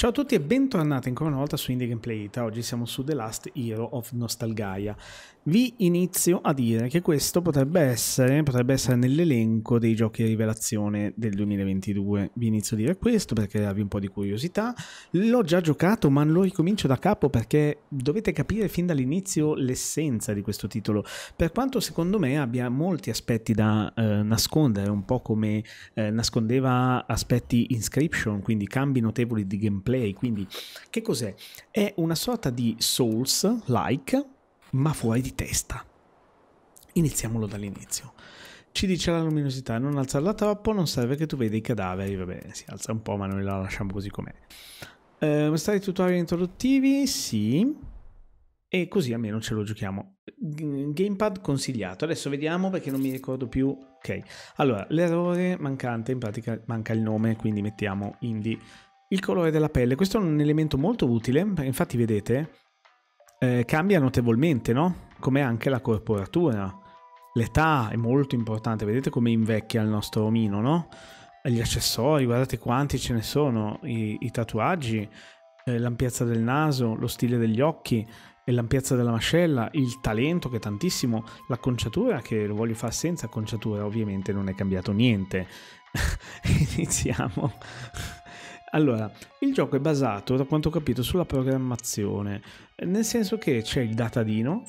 Ciao a tutti e bentornati ancora una volta su Indie Gameplay Ita. Oggi siamo su The Last Hero of Nostalgaia. Vi inizio a dire che questo potrebbe essere, potrebbe essere nell'elenco dei giochi rivelazione del 2022. Vi inizio a dire questo per crearvi un po' di curiosità. L'ho già giocato, ma lo ricomincio da capo perché dovete capire fin dall'inizio l'essenza di questo titolo. Per quanto secondo me abbia molti aspetti da eh, nascondere, un po' come eh, nascondeva aspetti inscription, quindi cambi notevoli di gameplay gameplay, quindi che cos'è? È una sorta di Souls-like, ma fuori di testa. Iniziamolo dall'inizio. Ci dice la luminosità, non alzarla troppo, non serve che tu veda i cadaveri, va bene, si alza un po', ma noi la lasciamo così com'è. Eh, stare tutorial introduttivi, sì. E così almeno ce lo giochiamo. Gamepad consigliato. Adesso vediamo perché non mi ricordo più. Ok, allora l'errore mancante, in pratica manca il nome, quindi mettiamo Indie il colore della pelle. Questo è un elemento molto utile, infatti vedete, eh, cambia notevolmente, no? Come anche la corporatura. L'età è molto importante, vedete come invecchia il nostro omino, no? Gli accessori, guardate quanti ce ne sono, i, i tatuaggi, eh, l'ampiezza del naso, lo stile degli occhi, eh, l'ampiezza della mascella, il talento che è tantissimo, l'acconciatura che lo voglio fare senza acconciatura, ovviamente non è cambiato niente. Iniziamo. Allora, il gioco è basato, da quanto ho capito, sulla programmazione, nel senso che c'è il datadino,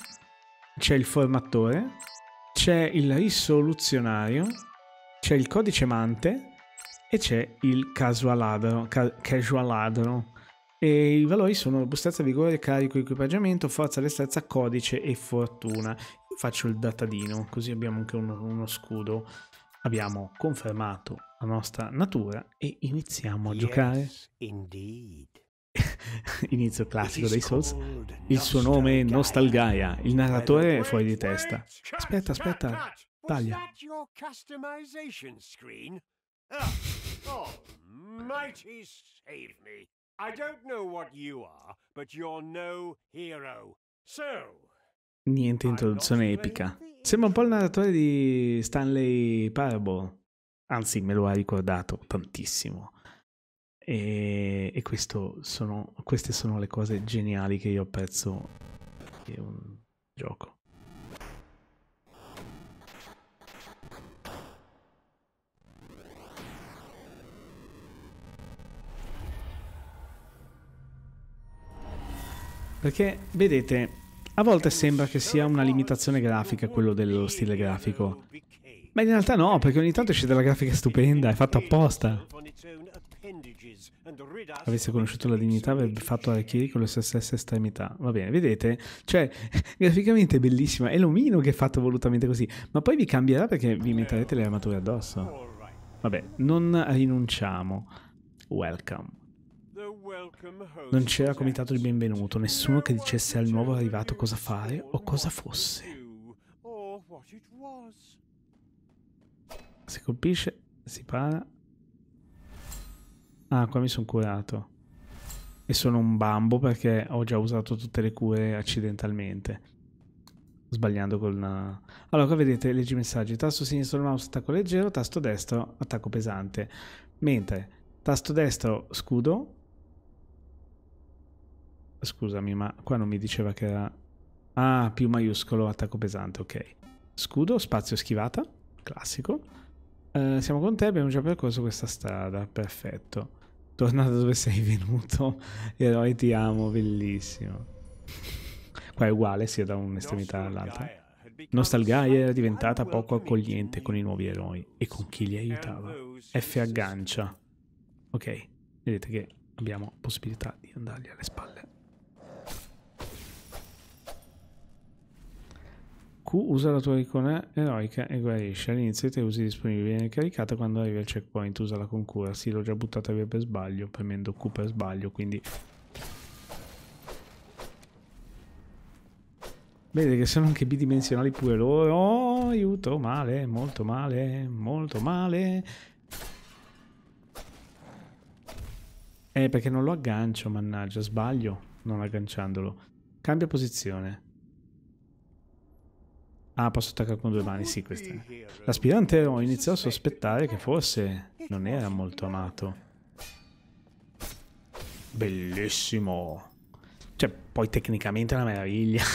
c'è il formatore, c'è il risoluzionario, c'è il codice mante e c'è il casual ladro, ca casual E i valori sono robustezza, vigore, carico, equipaggiamento, forza, destrezza, codice e fortuna. faccio il datadino, così abbiamo anche uno, uno scudo abbiamo confermato la nostra natura e iniziamo a giocare. Yes, Inizio classico dei Souls. Il suo nome è Nostalgaia. Il narratore è fuori di testa. Aspetta, aspetta. Taglia. Ah, oh, I don't know what you are, but you're no hero. So, Niente introduzione epica. Sembra un po' il narratore di Stanley Parable. Anzi, me lo ha ricordato tantissimo. E, e sono, queste sono le cose geniali che io apprezzo di un gioco. Perché, vedete, a volte sembra che sia una limitazione grafica quello dello stile grafico. Ma in realtà no, perché ogni tanto esce della grafica stupenda, è fatto apposta. Avesse conosciuto la dignità avrebbe fatto Arachiri con le sue stesse estremità. Va bene, vedete? Cioè, graficamente è bellissima. È l'omino che è fatto volutamente così. Ma poi vi cambierà perché vi metterete le armature addosso. Vabbè, non rinunciamo. Welcome. Non c'era comitato di benvenuto, nessuno che dicesse al nuovo arrivato cosa fare o cosa fosse. Si colpisce, si para. Ah, qua mi sono curato. E sono un bambo perché ho già usato tutte le cure accidentalmente. Sbagliando con... Una... Allora, qua vedete, leggi messaggi. Tasto sinistro del mouse, attacco leggero, tasto destro, attacco pesante. Mentre tasto destro, scudo, Scusami, ma qua non mi diceva che era... Ah, più maiuscolo, attacco pesante, ok. Scudo, spazio schivata, classico. Uh, siamo con te, abbiamo già percorso questa strada, perfetto. Torna da dove sei venuto, eroi ti amo, bellissimo. Qua è uguale, sia da un'estremità all'altra. Nostalgaia era diventata poco accogliente con i nuovi eroi e con chi li aiutava. F aggancia. Ok, vedete che abbiamo possibilità di andargli alle spalle. usa la tua icona eroica e guarisce. All'inizio i usi disponibili viene caricata quando arrivi al checkpoint, usala con cura. Sì, l'ho già buttata via per sbaglio, premendo Q per sbaglio, quindi... Vedete che sono anche bidimensionali pure loro. Oh, aiuto, male, molto male, molto male. Eh, perché non lo aggancio, mannaggia, sbaglio non agganciandolo. Cambia posizione. Ah, posso attaccare con due mani, sì, questa. L'aspirante eroe iniziò a sospettare che forse non era molto amato. Bellissimo! Cioè, poi tecnicamente è una meraviglia.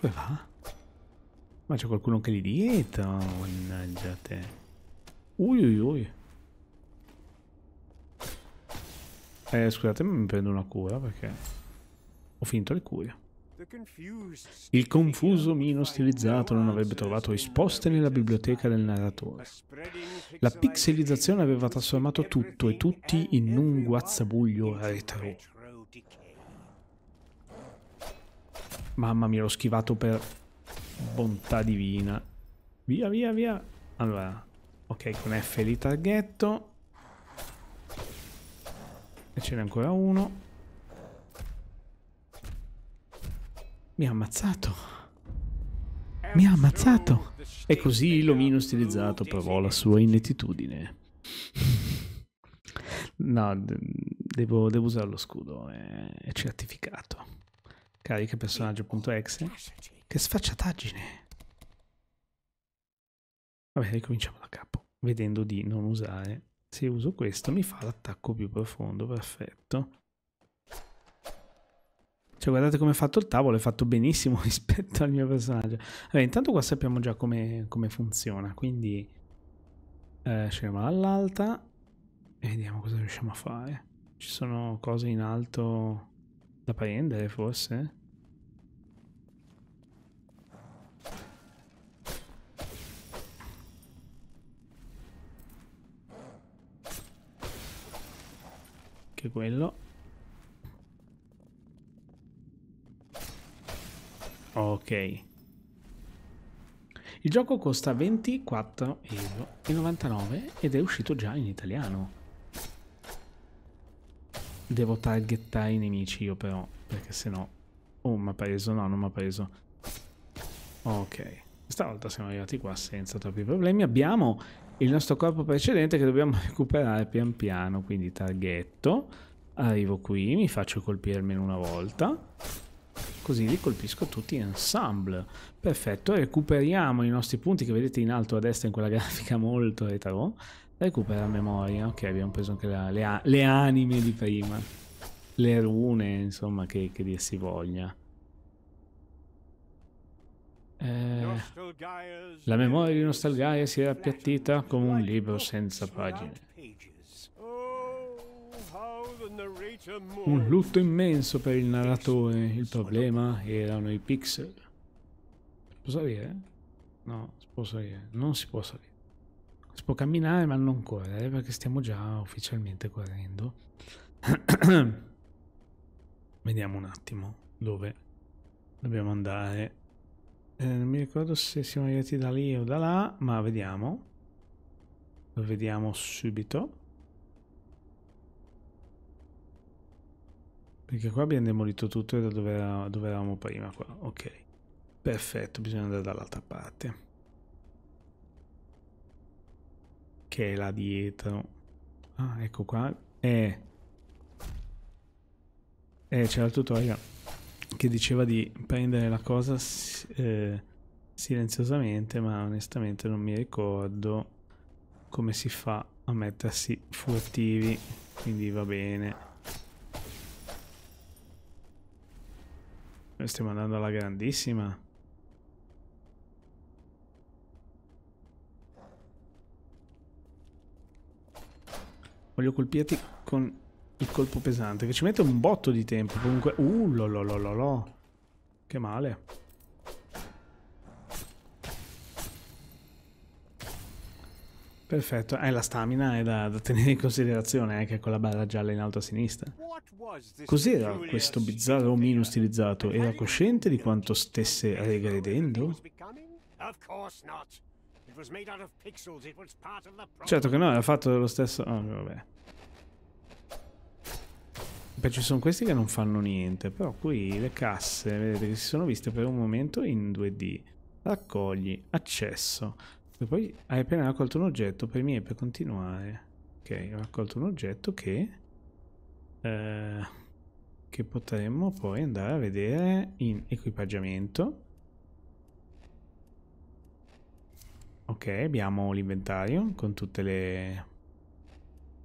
Dove va? Ma c'è qualcuno anche lì dietro, oh, mannaggia te. Ui ui ui. Eh, scusate, mi prendo una cura perché ho finito le cure. Il confuso mino stilizzato non avrebbe trovato risposte nella biblioteca del narratore. La pixelizzazione aveva trasformato tutto e tutti in un guazzabuglio retro. Mamma mia, l'ho schivato per bontà divina. Via, via, via. Allora, ok, con F li targhetto. E ce n'è ancora uno. Mi ha ammazzato. Mi ha ammazzato. E così l'omino stilizzato provò la sua inettitudine. No, devo, devo, usare lo scudo, è, è certificato. Carica personaggio.exe. Che sfacciataggine. Vabbè, ricominciamo da capo. Vedendo di non usare. Se uso questo mi fa l'attacco più profondo, perfetto. Cioè, guardate come è fatto il tavolo, è fatto benissimo rispetto al mio personaggio. Vabbè, intanto qua sappiamo già come, come funziona, quindi eh, scendiamo all'alta e vediamo cosa riusciamo a fare. Ci sono cose in alto da prendere, forse? Che quello ok. Il gioco costa 24,99 euro ed è uscito già in italiano. Devo targettare i nemici io però, perché sennò... Oh, mi ha preso? No, non mi ha preso. Ok. Stavolta siamo arrivati qua senza troppi problemi. Abbiamo il nostro corpo precedente che dobbiamo recuperare pian piano, quindi targhetto. Arrivo qui, mi faccio colpire almeno una volta così li colpisco tutti in ensemble. Perfetto, recuperiamo i nostri punti che vedete in alto a destra in quella grafica molto retro. Recupera memoria, ok abbiamo preso anche la, le, le, anime di prima, le rune insomma che, che dir si voglia. Eh, la memoria di Nostalgaia si era appiattita come un libro senza pagine. Un lutto immenso per il narratore, il problema erano i pixel. Posso salire? No, si può salire, non si può salire. Si può camminare ma non correre perché stiamo già ufficialmente correndo. Vediamo un attimo dove dobbiamo andare. Eh, non mi ricordo se siamo arrivati da lì o da là, ma vediamo. Lo vediamo subito. Perché qua abbiamo demolito tutto da dove, era, dove eravamo prima qua. Ok. Perfetto, bisogna andare dall'altra parte. Che è là dietro. Ah, ecco qua. Eh. Eh, c'era il tutorial che diceva di prendere la cosa eh, silenziosamente, ma onestamente non mi ricordo come si fa a mettersi furtivi. Quindi va bene. Noi stiamo andando alla grandissima. Voglio colpirti con il colpo pesante, che ci mette un botto di tempo. Comunque, uh, lo, lo, lo, lo, lo. Che male. Perfetto, eh, la stamina è da, da tenere in considerazione anche con la barra gialla in alto a sinistra. Cos'era questo bizzarro omino stilizzato? Era cosciente di quanto stesse regredendo? Certo che no, era fatto dello stesso... Oh, vabbè. Beh, ci sono questi che non fanno niente, però qui le casse, vedete, che si sono viste per un momento in 2D. Raccogli, accesso. E poi hai appena raccolto un oggetto, per premi per continuare. Ok, ho raccolto un oggetto che... Eh, che potremmo poi andare a vedere in equipaggiamento. Ok, abbiamo l'inventario con tutte le...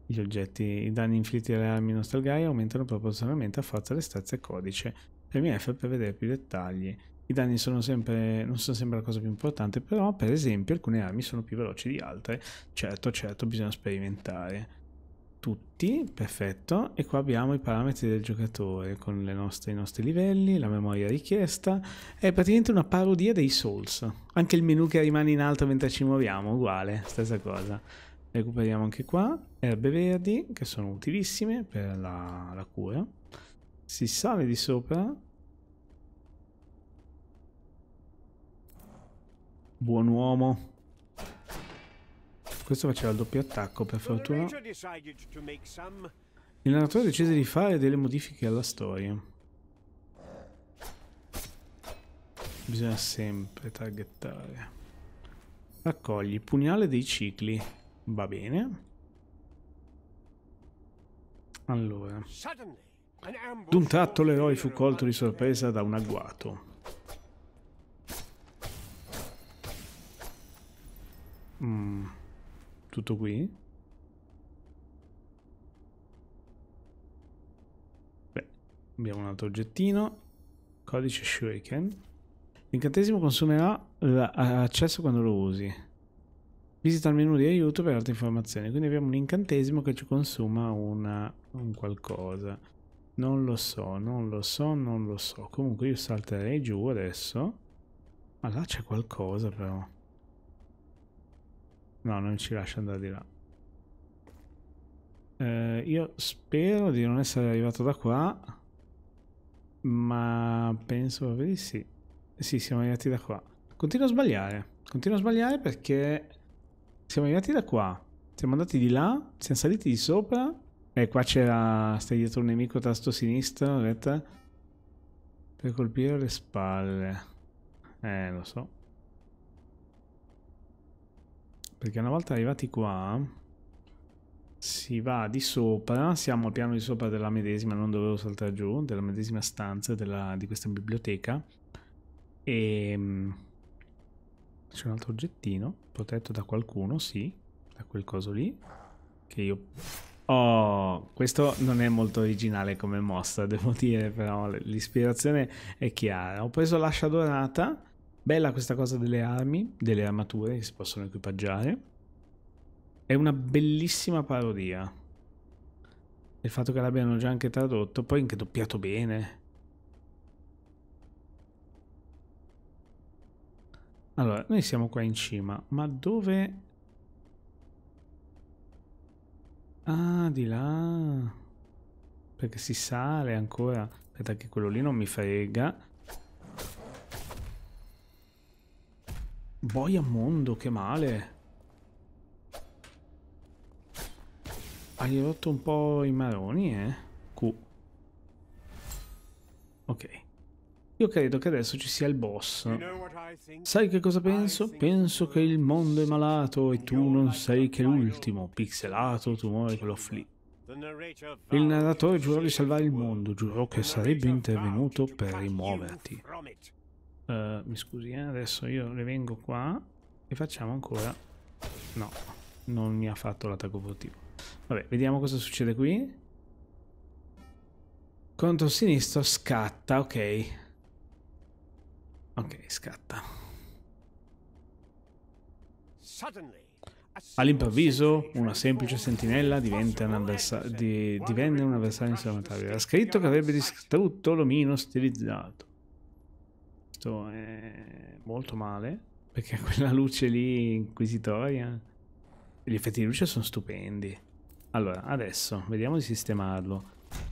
Gli oggetti, i danni inflitti alle armi nostalgai aumentano proporzionalmente a forza, restanza e codice. Premi F per vedere più dettagli. I danni sono sempre, non sono sempre la cosa più importante, però per esempio alcune armi sono più veloci di altre. Certo, certo, bisogna sperimentare. Tutti, perfetto. E qua abbiamo i parametri del giocatore con nostre, i nostri livelli, la memoria richiesta. È praticamente una parodia dei Souls. Anche il menu che rimane in alto mentre ci muoviamo, uguale, stessa cosa. Recuperiamo anche qua erbe verdi che sono utilissime per la, la cura. Si sale di sopra Buon uomo. Questo faceva il doppio attacco, per fortuna. Il narratore decise di fare delle modifiche alla storia. Bisogna sempre targettare. Raccogli pugnale dei cicli. Va bene. Allora. D'un tratto l'eroe fu colto di sorpresa da un agguato. tutto qui. Beh, abbiamo un altro oggettino. Codice Shuriken. L'incantesimo consumerà l'accesso quando lo usi. Visita il menu di aiuto per altre informazioni. Quindi abbiamo un incantesimo che ci consuma una, un qualcosa. Non lo so, non lo so, non lo so. Comunque io salterei giù adesso. Ma là c'è qualcosa però. No, non ci lascia andare di là. Eh, io spero di non essere arrivato da qua. Ma penso proprio di sì. Sì, siamo arrivati da qua. Continuo a sbagliare. Continuo a sbagliare perché siamo arrivati da qua. Siamo andati di là, siamo saliti di sopra. E qua c'era... Stai dietro un nemico tasto sinistro, vedete? Eh, per colpire le spalle. Eh, lo so. Perché una volta arrivati qua si va di sopra, siamo al piano di sopra della medesima, non dovevo saltare giù, della medesima stanza della, di questa biblioteca. E ehm, c'è un altro oggettino protetto da qualcuno, sì, da quel coso lì, che io... Oh, questo non è molto originale come mossa, devo dire, però l'ispirazione è chiara. Ho preso l'ascia dorata Bella questa cosa delle armi, delle armature che si possono equipaggiare. È una bellissima parodia. Il fatto che l'abbiano già anche tradotto, poi anche doppiato bene. Allora, noi siamo qua in cima, ma dove... Ah, di là... Perché si sale ancora. Aspetta che quello lì non mi frega. Boia mondo, che male. Hai rotto un po' i maroni, eh? Q. Ok. Io credo che adesso ci sia il boss. Sai che cosa penso? Penso che il mondo è malato e tu non sei che l'ultimo, pixelato tumore quello fli. Il narratore giurò di salvare il mondo, giurò che sarebbe intervenuto per rimuoverti. Uh, mi scusi, eh? adesso io le vengo qua e facciamo ancora... No, non mi ha fatto l'attacco votivo. Vabbè, vediamo cosa succede qui. Contro sinistro scatta, ok. Ok, scatta. All'improvviso una semplice sentinella diventa un di divenne un avversario insormontabile. Era scritto che avrebbe distrutto l'omino stilizzato visto è molto male, perché quella luce lì inquisitoria, gli effetti di luce sono stupendi. Allora, adesso vediamo di sistemarlo.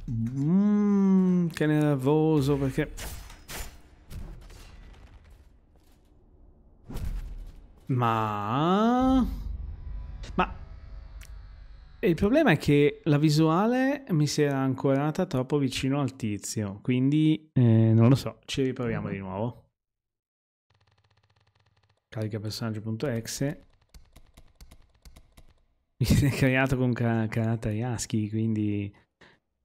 Mm, che nervoso perché... Ma il problema è che la visuale mi si era ancorata troppo vicino al tizio, quindi eh, non lo so, ci riproviamo di nuovo. Carica personaggio.exe. Mi si è creato con car caratteri ASCII, quindi...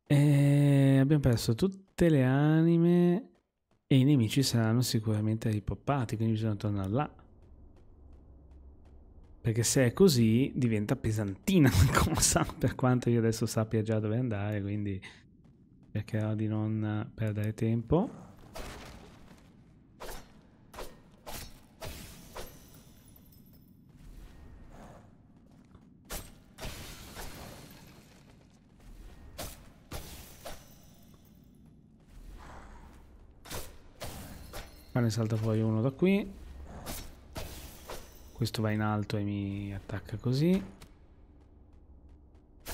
Eh, abbiamo perso tutte le anime e i nemici saranno sicuramente ripoppati, quindi bisogna tornare là. Perché se è così diventa pesantina la cosa, per quanto io adesso sappia già dove andare, quindi cercherò di non perdere tempo. Qua ne salta fuori uno da qui. Questo va in alto e mi attacca così.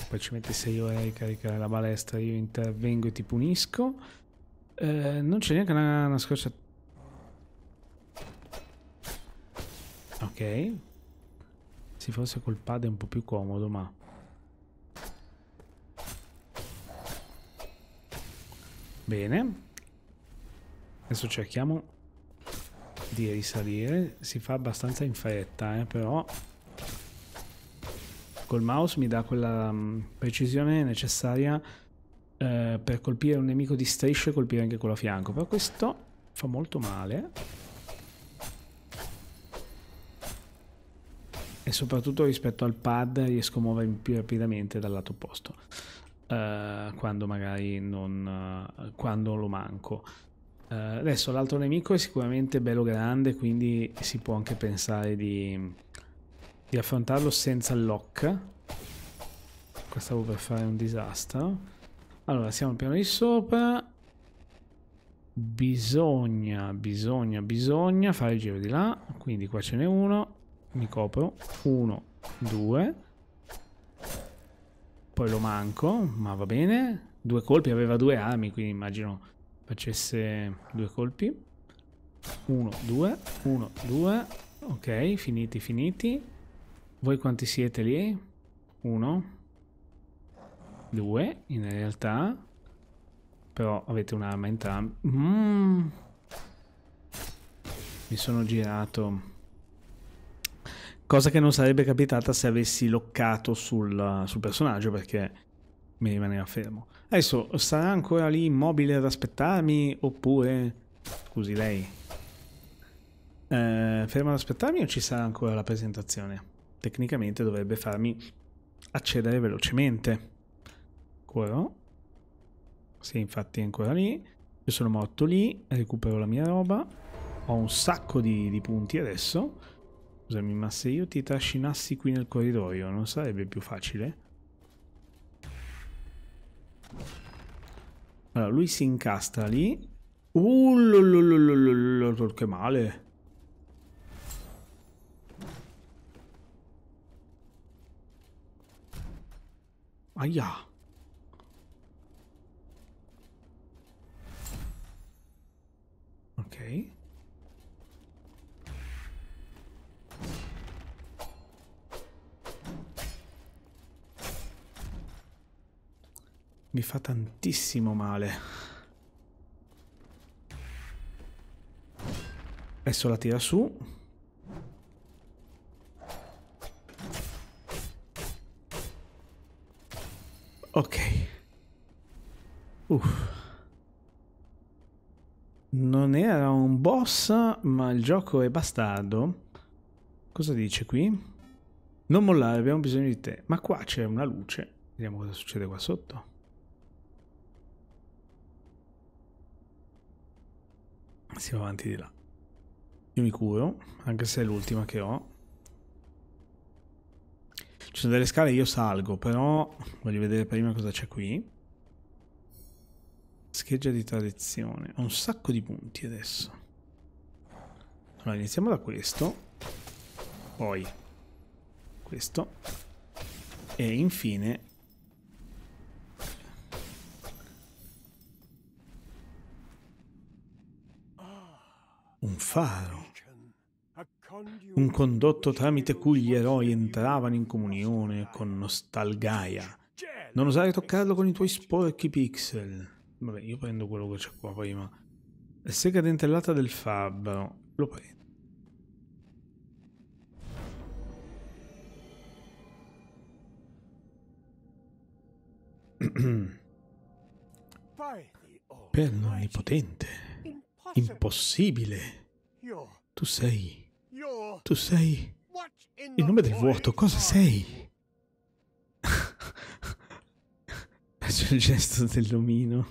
Poi ci mette 6 ore a ricaricare la balestra, io intervengo e ti punisco. Eh, non c'è neanche una, una scorcia... Ok. Sì, forse col pad è un po' più comodo, ma... Bene. Adesso cerchiamo di risalire. Si fa abbastanza in fretta, eh, però col mouse mi dà quella mm, precisione necessaria eh, per colpire un nemico di strisce e colpire anche quello a fianco. Però questo fa molto male. E soprattutto rispetto al pad riesco a muovermi più rapidamente dal lato opposto. Eh, quando magari non... Eh, quando lo manco. Eh, adesso l'altro nemico è sicuramente bello grande, quindi si può anche pensare di, di affrontarlo senza lock. questa stavo per fare un disastro. Allora, siamo al piano di sopra. Bisogna, bisogna, bisogna fare il giro di là. Quindi qua ce n'è uno. Mi copro. Uno, due. Poi lo manco, ma va bene. Due colpi, aveva due armi, quindi immagino facesse due colpi. 1, 2, 1, 2. Ok, finiti, finiti. Voi quanti siete lì? 1, 2 in realtà. Però avete un'arma entrambi. Mm. Mi sono girato. Cosa che non sarebbe capitata se avessi loccato sul, sul personaggio perché mi rimaneva fermo. Adesso sarà ancora lì immobile ad aspettarmi oppure... Scusi lei. Eh, ferma ad aspettarmi o ci sarà ancora la presentazione? Tecnicamente dovrebbe farmi accedere velocemente. Ancora? Sì, infatti è ancora lì. Io sono morto lì, recupero la mia roba. Ho un sacco di, di punti adesso. Scusami, ma se io ti trascinassi qui nel corridoio non sarebbe più facile? Allora, lui si incastra lì. Uh, lololololol, che male. Aia. fa tantissimo male. Adesso la tira su. Ok. Uff. Non era un boss, ma il gioco è bastardo. Cosa dice qui? Non mollare, abbiamo bisogno di te. Ma qua c'è una luce. Vediamo cosa succede qua sotto. Siamo avanti di là. Io mi curo, anche se è l'ultima che ho. Ci sono delle scale, io salgo, però voglio vedere prima cosa c'è qui. Scheggia di tradizione. Ho un sacco di punti adesso. Allora, iniziamo da questo. Poi questo. E infine faro, un condotto tramite cui gli eroi entravano in comunione con nostalgaia. Non osare toccarlo con i tuoi sporchi pixel. Vabbè, io prendo quello che c'è qua prima. Sega dentellata del fabbro, lo prendo. per noi l'onnipotente, impossibile. Tu sei. Tu sei. Il nome del vuoto, cosa sei? Faccio il gesto dell'omino.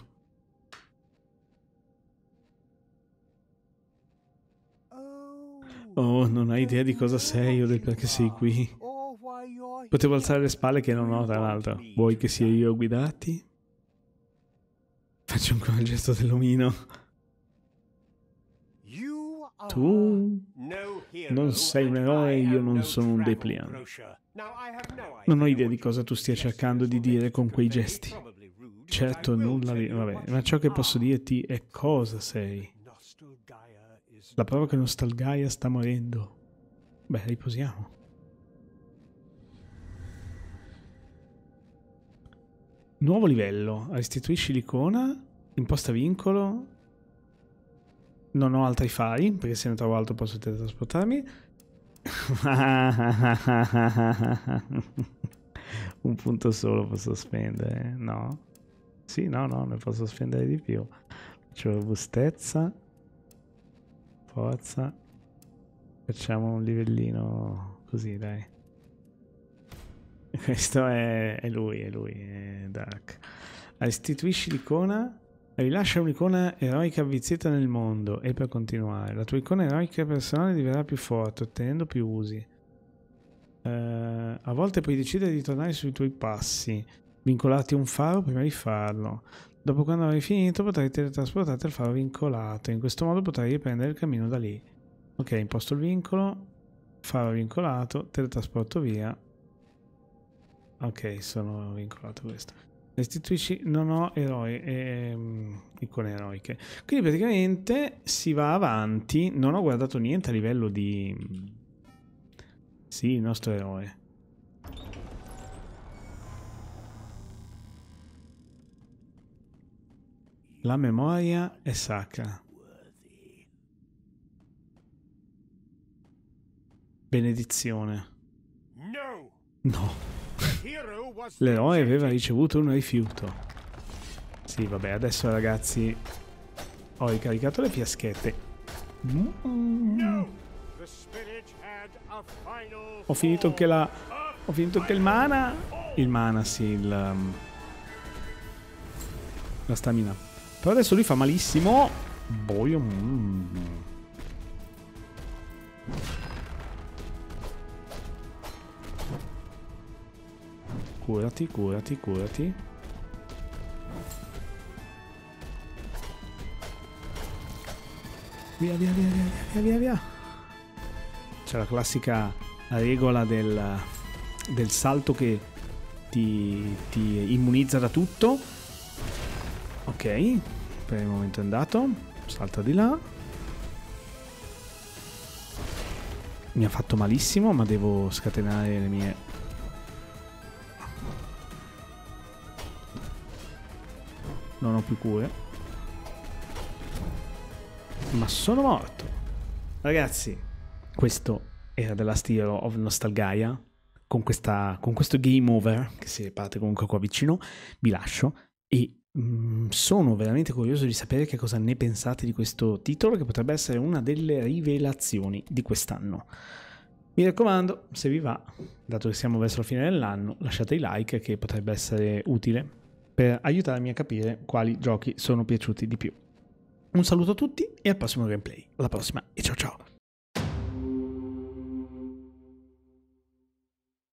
Oh. oh, non hai idea di cosa sei o del perché sei qui. Potevo alzare le spalle che non ho, tra l'altro. Vuoi che sia io a guidarti? Faccio ancora il gesto dell'omino. Tu non sei un eroe, io non sono un depliant. Non ho idea di cosa tu stia cercando di dire con quei gesti. Certo, nulla. Vabbè, ma ciò che posso dirti è cosa sei. La prova che Nostalgaia sta morendo. Beh, riposiamo. Nuovo livello. Restituisci l'icona. Imposta vincolo. Non ho altri fari, perché se ne trovo altro posso teletrasportarmi. Un punto solo posso spendere, no? Sì, no, no, ne posso spendere di più. Faccio robustezza, forza. Facciamo un livellino così, dai. Questo è, è lui, è lui, è Dark. Restituisci l'icona Rilascia un'icona eroica avvizzita nel mondo e per continuare, la tua icona eroica personale diverrà più forte, ottenendo più usi. Uh, a volte puoi decidere di tornare sui tuoi passi, vincolarti a un faro prima di farlo. Dopo quando avrai finito potrai teletrasportarti al faro vincolato, in questo modo potrai riprendere il cammino da lì. Ok, imposto il vincolo, faro vincolato, teletrasporto via. Ok, sono vincolato questo. Restituisci, non ho eroi, ehm, icone eroiche. Quindi praticamente si va avanti, non ho guardato niente a livello di... Sì, il nostro eroe. La memoria è sacra. Benedizione. No. No. L'eroe aveva ricevuto un rifiuto. Sì, vabbè, adesso ragazzi ho ricaricato le fiaschette. Ho finito anche la... Ho finito anche il mana. Il mana, sì, il... Um, la stamina. Però adesso lui fa malissimo. Boio. Mm. curati, curati, curati. Via, via, via, via, via, via, C'è la classica regola del, del salto che ti, ti immunizza da tutto. Ok, per il momento è andato. Salta di là. Mi ha fatto malissimo, ma devo scatenare le mie Non ho più cure. Ma sono morto. Ragazzi, questo era The Last Hero of Nostalgaia. Con, questa, con questo game over, che si parte comunque qua vicino, vi lascio e mm, sono veramente curioso di sapere che cosa ne pensate di questo titolo che potrebbe essere una delle rivelazioni di quest'anno. Mi raccomando, se vi va, dato che siamo verso la fine dell'anno, lasciate i like che potrebbe essere utile per aiutarmi a capire quali giochi sono piaciuti di più. Un saluto a tutti e al prossimo gameplay. Alla prossima e ciao ciao!